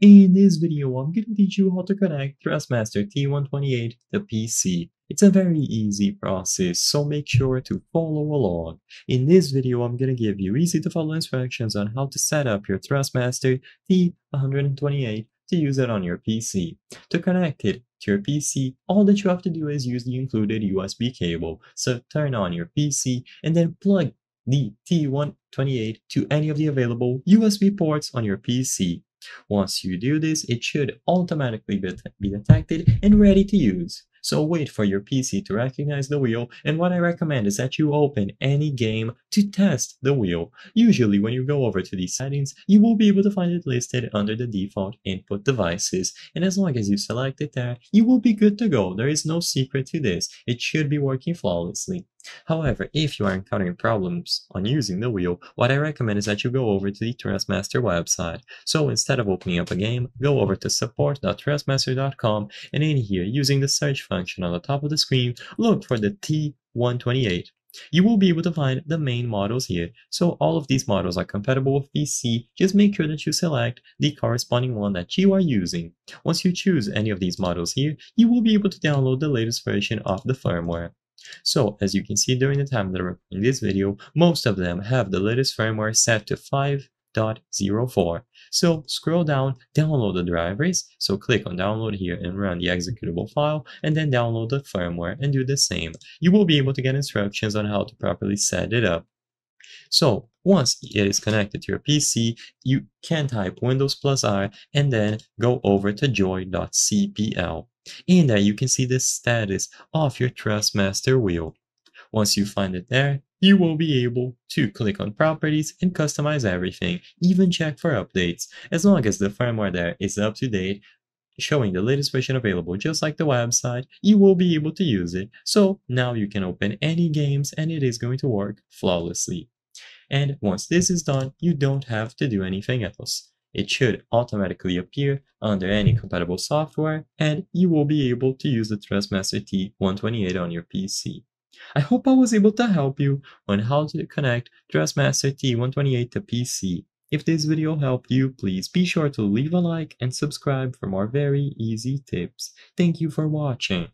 In this video, I'm going to teach you how to connect Thrustmaster T128 to PC. It's a very easy process, so make sure to follow along. In this video, I'm going to give you easy to follow instructions on how to set up your Thrustmaster T128 to use it on your PC. To connect it to your PC, all that you have to do is use the included USB cable. So turn on your PC and then plug the T128 to any of the available USB ports on your PC. Once you do this, it should automatically be detected and ready to use. So wait for your PC to recognize the wheel, and what I recommend is that you open any game to test the wheel. Usually when you go over to these settings, you will be able to find it listed under the default input devices, and as long as you select it there, you will be good to go. There is no secret to this. It should be working flawlessly. However, if you are encountering problems on using the wheel, what I recommend is that you go over to the Trustmaster website. So instead of opening up a game, go over to support.trustmaster.com and in here, using the search function on the top of the screen, look for the T128. You will be able to find the main models here, so all of these models are compatible with PC, just make sure that you select the corresponding one that you are using. Once you choose any of these models here, you will be able to download the latest version of the firmware. So, as you can see during the time that I'm recording this video, most of them have the latest firmware set to 5.04. So scroll down, download the drivers, so click on download here and run the executable file, and then download the firmware and do the same. You will be able to get instructions on how to properly set it up. So once it is connected to your PC, you can type Windows plus R and then go over to joy.cpl. And there you can see the status of your Trustmaster wheel. Once you find it there, you will be able to click on properties and customize everything, even check for updates, as long as the firmware there is up to date, showing the latest version available just like the website, you will be able to use it. So now you can open any games and it is going to work flawlessly. And once this is done, you don't have to do anything else. It should automatically appear under any compatible software, and you will be able to use the Trustmaster T128 on your PC. I hope I was able to help you on how to connect Trustmaster T128 to PC. If this video helped you, please be sure to leave a like and subscribe for more very easy tips. Thank you for watching.